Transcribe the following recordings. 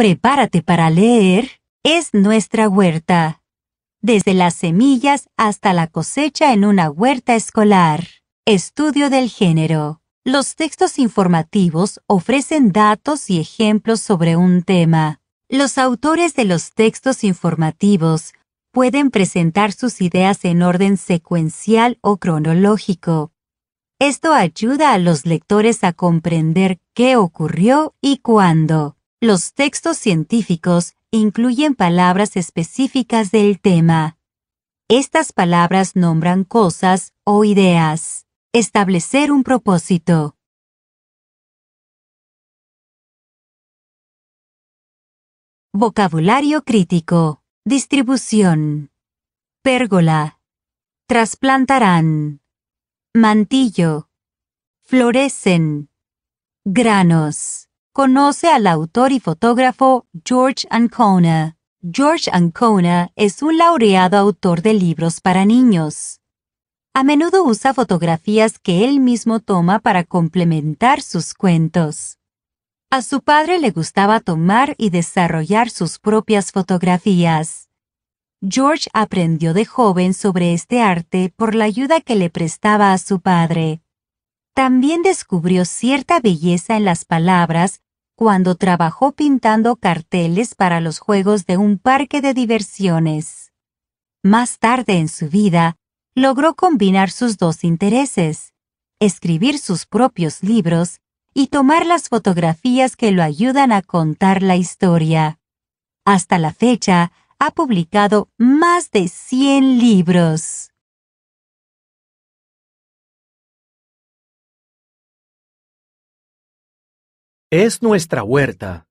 Prepárate para leer es nuestra huerta. Desde las semillas hasta la cosecha en una huerta escolar. Estudio del género. Los textos informativos ofrecen datos y ejemplos sobre un tema. Los autores de los textos informativos pueden presentar sus ideas en orden secuencial o cronológico. Esto ayuda a los lectores a comprender qué ocurrió y cuándo. Los textos científicos incluyen palabras específicas del tema. Estas palabras nombran cosas o ideas. Establecer un propósito. Vocabulario crítico. Distribución. Pérgola. Trasplantarán. Mantillo. Florecen. Granos conoce al autor y fotógrafo George Ancona. George Ancona es un laureado autor de libros para niños. A menudo usa fotografías que él mismo toma para complementar sus cuentos. A su padre le gustaba tomar y desarrollar sus propias fotografías. George aprendió de joven sobre este arte por la ayuda que le prestaba a su padre. También descubrió cierta belleza en las palabras cuando trabajó pintando carteles para los juegos de un parque de diversiones. Más tarde en su vida, logró combinar sus dos intereses, escribir sus propios libros y tomar las fotografías que lo ayudan a contar la historia. Hasta la fecha, ha publicado más de 100 libros. Es nuestra huerta.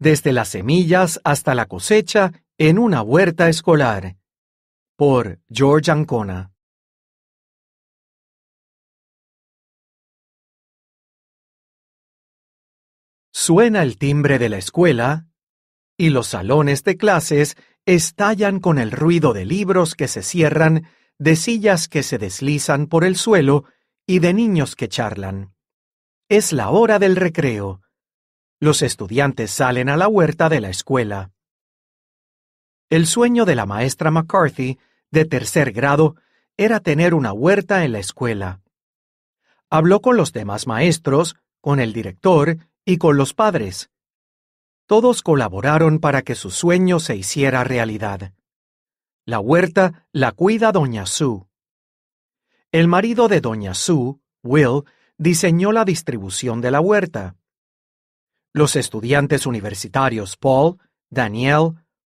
Desde las semillas hasta la cosecha en una huerta escolar. Por George Ancona. Suena el timbre de la escuela y los salones de clases estallan con el ruido de libros que se cierran, de sillas que se deslizan por el suelo y de niños que charlan. Es la hora del recreo. Los estudiantes salen a la huerta de la escuela. El sueño de la maestra McCarthy, de tercer grado, era tener una huerta en la escuela. Habló con los demás maestros, con el director y con los padres. Todos colaboraron para que su sueño se hiciera realidad. La huerta la cuida Doña Sue. El marido de Doña Sue, Will, diseñó la distribución de la huerta. Los estudiantes universitarios Paul, Daniel,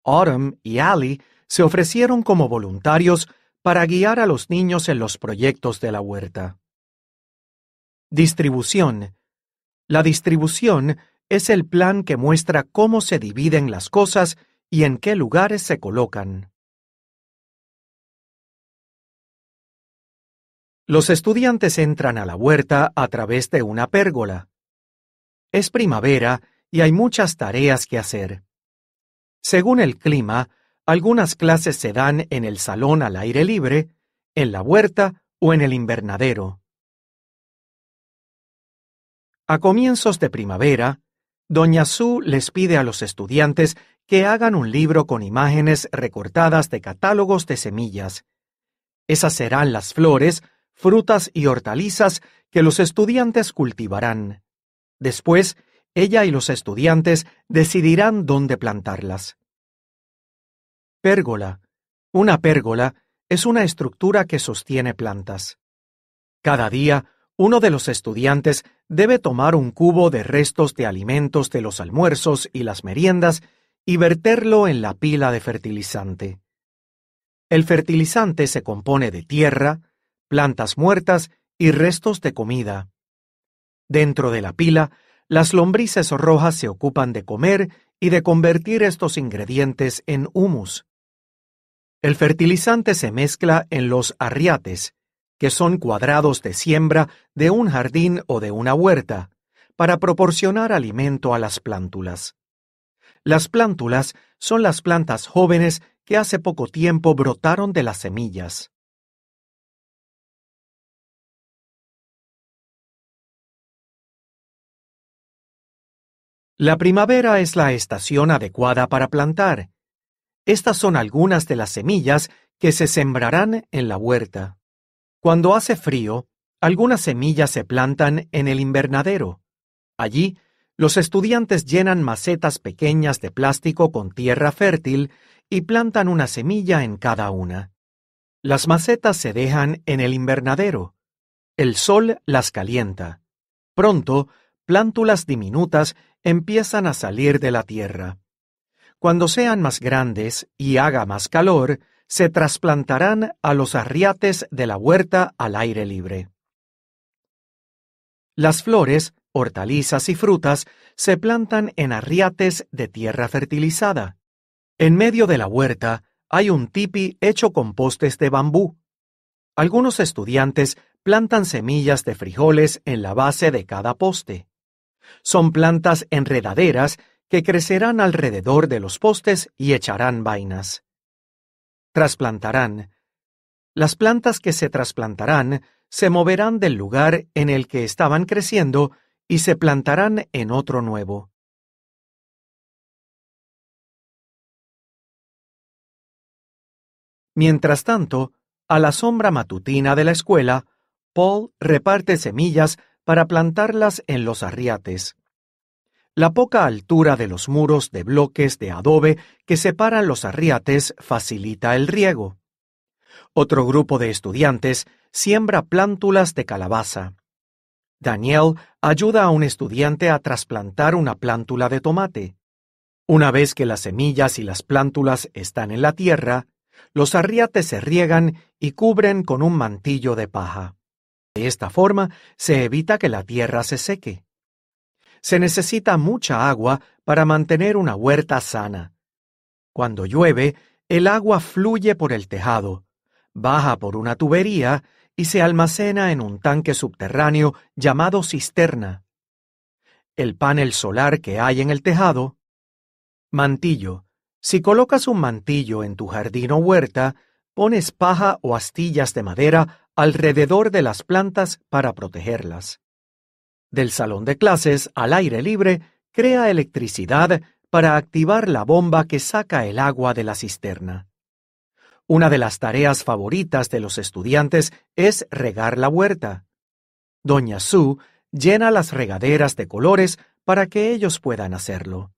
Autumn y Ali se ofrecieron como voluntarios para guiar a los niños en los proyectos de la huerta. Distribución. La distribución es el plan que muestra cómo se dividen las cosas y en qué lugares se colocan. Los estudiantes entran a la huerta a través de una pérgola. Es primavera y hay muchas tareas que hacer. Según el clima, algunas clases se dan en el salón al aire libre, en la huerta o en el invernadero. A comienzos de primavera, Doña Sue les pide a los estudiantes que hagan un libro con imágenes recortadas de catálogos de semillas. Esas serán las flores, frutas y hortalizas que los estudiantes cultivarán. Después, ella y los estudiantes decidirán dónde plantarlas. Pérgola. Una pérgola es una estructura que sostiene plantas. Cada día, uno de los estudiantes debe tomar un cubo de restos de alimentos de los almuerzos y las meriendas y verterlo en la pila de fertilizante. El fertilizante se compone de tierra, plantas muertas y restos de comida. Dentro de la pila, las lombrices rojas se ocupan de comer y de convertir estos ingredientes en humus. El fertilizante se mezcla en los arriates, que son cuadrados de siembra de un jardín o de una huerta, para proporcionar alimento a las plántulas. Las plántulas son las plantas jóvenes que hace poco tiempo brotaron de las semillas. La primavera es la estación adecuada para plantar. Estas son algunas de las semillas que se sembrarán en la huerta. Cuando hace frío, algunas semillas se plantan en el invernadero. Allí, los estudiantes llenan macetas pequeñas de plástico con tierra fértil y plantan una semilla en cada una. Las macetas se dejan en el invernadero. El sol las calienta. Pronto, plántulas diminutas empiezan a salir de la tierra. Cuando sean más grandes y haga más calor, se trasplantarán a los arriates de la huerta al aire libre. Las flores, hortalizas y frutas se plantan en arriates de tierra fertilizada. En medio de la huerta hay un tipi hecho con postes de bambú. Algunos estudiantes plantan semillas de frijoles en la base de cada poste. Son plantas enredaderas que crecerán alrededor de los postes y echarán vainas. Trasplantarán. Las plantas que se trasplantarán se moverán del lugar en el que estaban creciendo y se plantarán en otro nuevo. Mientras tanto, a la sombra matutina de la escuela, Paul reparte semillas para plantarlas en los arriates. La poca altura de los muros de bloques de adobe que separan los arriates facilita el riego. Otro grupo de estudiantes siembra plántulas de calabaza. Daniel ayuda a un estudiante a trasplantar una plántula de tomate. Una vez que las semillas y las plántulas están en la tierra, los arriates se riegan y cubren con un mantillo de paja. De esta forma, se evita que la tierra se seque. Se necesita mucha agua para mantener una huerta sana. Cuando llueve, el agua fluye por el tejado, baja por una tubería y se almacena en un tanque subterráneo llamado cisterna. El panel solar que hay en el tejado. Mantillo. Si colocas un mantillo en tu jardín o huerta, pones paja o astillas de madera alrededor de las plantas para protegerlas. Del salón de clases al aire libre, crea electricidad para activar la bomba que saca el agua de la cisterna. Una de las tareas favoritas de los estudiantes es regar la huerta. Doña Sue llena las regaderas de colores para que ellos puedan hacerlo.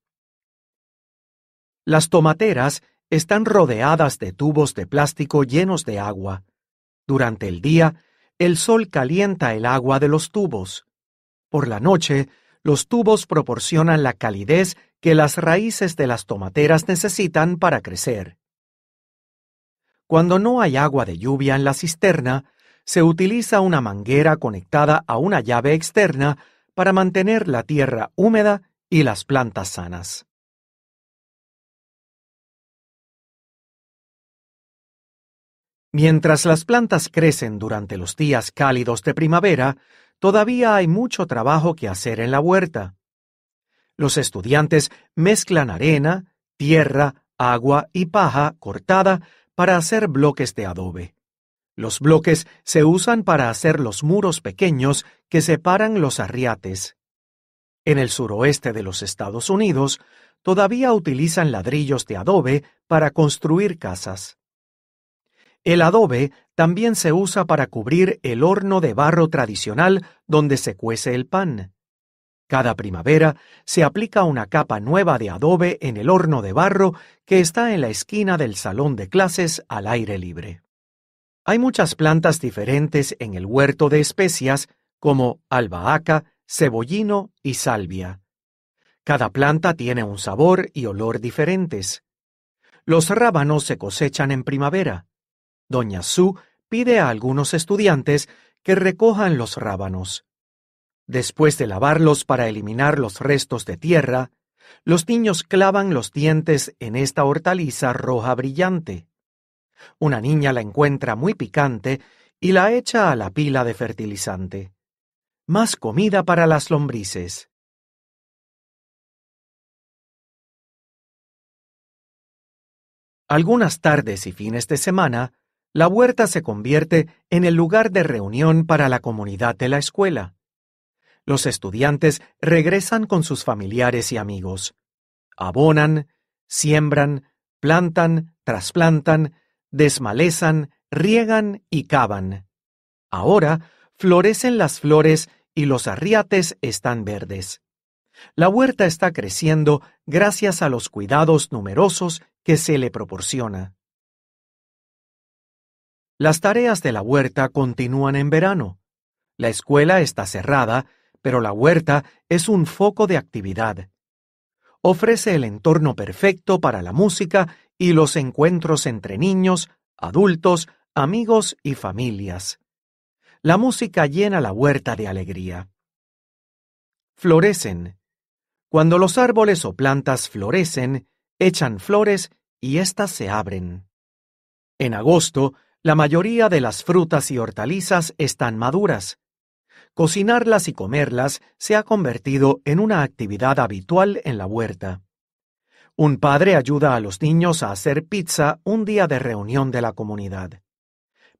Las tomateras están rodeadas de tubos de plástico llenos de agua. Durante el día, el sol calienta el agua de los tubos. Por la noche, los tubos proporcionan la calidez que las raíces de las tomateras necesitan para crecer. Cuando no hay agua de lluvia en la cisterna, se utiliza una manguera conectada a una llave externa para mantener la tierra húmeda y las plantas sanas. Mientras las plantas crecen durante los días cálidos de primavera, todavía hay mucho trabajo que hacer en la huerta. Los estudiantes mezclan arena, tierra, agua y paja cortada para hacer bloques de adobe. Los bloques se usan para hacer los muros pequeños que separan los arriates. En el suroeste de los Estados Unidos, todavía utilizan ladrillos de adobe para construir casas. El adobe también se usa para cubrir el horno de barro tradicional donde se cuece el pan. Cada primavera se aplica una capa nueva de adobe en el horno de barro que está en la esquina del salón de clases al aire libre. Hay muchas plantas diferentes en el huerto de especias como albahaca, cebollino y salvia. Cada planta tiene un sabor y olor diferentes. Los rábanos se cosechan en primavera. Doña Su pide a algunos estudiantes que recojan los rábanos. Después de lavarlos para eliminar los restos de tierra, los niños clavan los dientes en esta hortaliza roja brillante. Una niña la encuentra muy picante y la echa a la pila de fertilizante. Más comida para las lombrices. Algunas tardes y fines de semana, la huerta se convierte en el lugar de reunión para la comunidad de la escuela. Los estudiantes regresan con sus familiares y amigos. Abonan, siembran, plantan, trasplantan, desmalezan, riegan y cavan. Ahora florecen las flores y los arriates están verdes. La huerta está creciendo gracias a los cuidados numerosos que se le proporciona. Las tareas de la huerta continúan en verano. La escuela está cerrada, pero la huerta es un foco de actividad. Ofrece el entorno perfecto para la música y los encuentros entre niños, adultos, amigos y familias. La música llena la huerta de alegría. Florecen. Cuando los árboles o plantas florecen, echan flores y éstas se abren. En agosto, la mayoría de las frutas y hortalizas están maduras. Cocinarlas y comerlas se ha convertido en una actividad habitual en la huerta. Un padre ayuda a los niños a hacer pizza un día de reunión de la comunidad.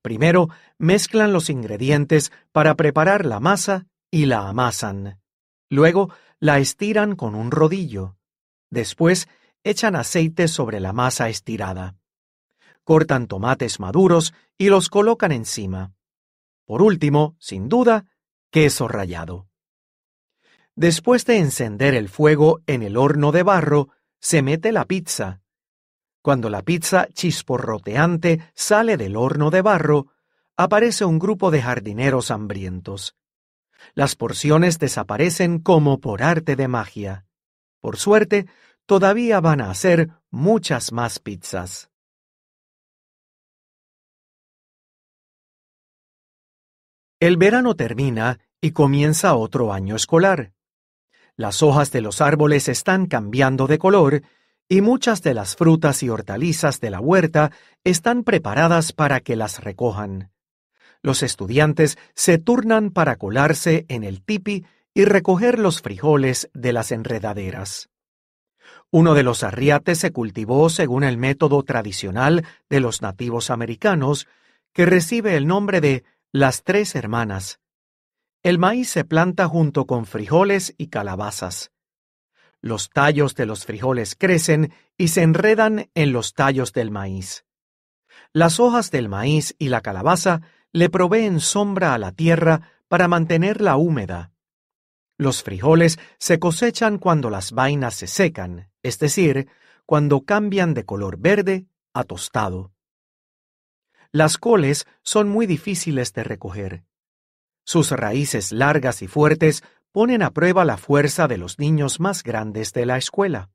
Primero, mezclan los ingredientes para preparar la masa y la amasan. Luego, la estiran con un rodillo. Después, echan aceite sobre la masa estirada cortan tomates maduros y los colocan encima. Por último, sin duda, queso rallado. Después de encender el fuego en el horno de barro, se mete la pizza. Cuando la pizza chisporroteante sale del horno de barro, aparece un grupo de jardineros hambrientos. Las porciones desaparecen como por arte de magia. Por suerte, todavía van a hacer muchas más pizzas. El verano termina y comienza otro año escolar. Las hojas de los árboles están cambiando de color y muchas de las frutas y hortalizas de la huerta están preparadas para que las recojan. Los estudiantes se turnan para colarse en el tipi y recoger los frijoles de las enredaderas. Uno de los arriates se cultivó según el método tradicional de los nativos americanos, que recibe el nombre de las tres hermanas. El maíz se planta junto con frijoles y calabazas. Los tallos de los frijoles crecen y se enredan en los tallos del maíz. Las hojas del maíz y la calabaza le proveen sombra a la tierra para mantenerla húmeda. Los frijoles se cosechan cuando las vainas se secan, es decir, cuando cambian de color verde a tostado las coles son muy difíciles de recoger. Sus raíces largas y fuertes ponen a prueba la fuerza de los niños más grandes de la escuela.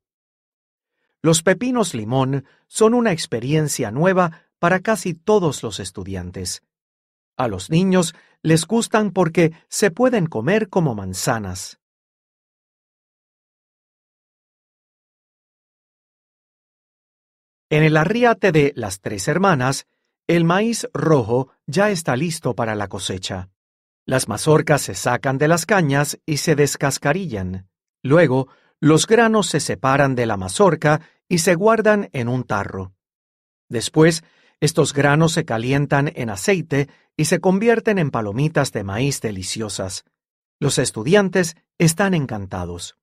Los pepinos limón son una experiencia nueva para casi todos los estudiantes. A los niños les gustan porque se pueden comer como manzanas. En el arriate de Las Tres Hermanas, el maíz rojo ya está listo para la cosecha. Las mazorcas se sacan de las cañas y se descascarillan. Luego, los granos se separan de la mazorca y se guardan en un tarro. Después, estos granos se calientan en aceite y se convierten en palomitas de maíz deliciosas. Los estudiantes están encantados.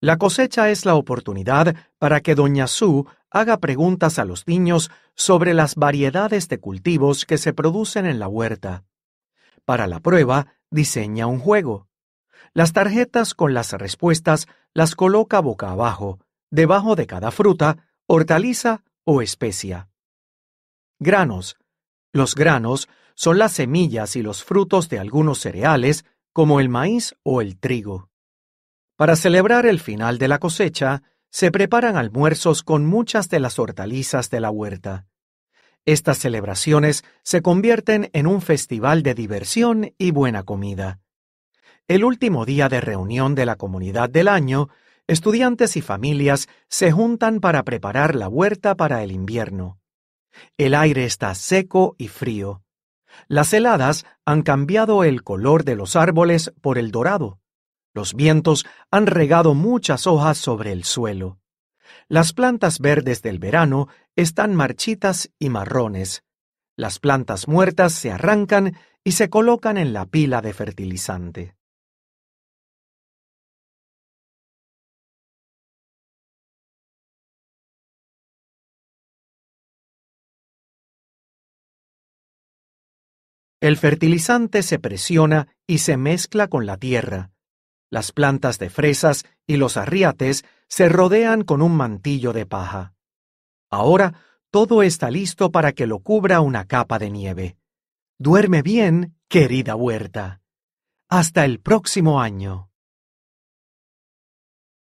La cosecha es la oportunidad para que Doña Sue haga preguntas a los niños sobre las variedades de cultivos que se producen en la huerta. Para la prueba, diseña un juego. Las tarjetas con las respuestas las coloca boca abajo, debajo de cada fruta, hortaliza o especia. Granos. Los granos son las semillas y los frutos de algunos cereales, como el maíz o el trigo. Para celebrar el final de la cosecha, se preparan almuerzos con muchas de las hortalizas de la huerta. Estas celebraciones se convierten en un festival de diversión y buena comida. El último día de reunión de la comunidad del año, estudiantes y familias se juntan para preparar la huerta para el invierno. El aire está seco y frío. Las heladas han cambiado el color de los árboles por el dorado. Los vientos han regado muchas hojas sobre el suelo. Las plantas verdes del verano están marchitas y marrones. Las plantas muertas se arrancan y se colocan en la pila de fertilizante. El fertilizante se presiona y se mezcla con la tierra las plantas de fresas y los arriates se rodean con un mantillo de paja. Ahora todo está listo para que lo cubra una capa de nieve. Duerme bien, querida huerta. Hasta el próximo año.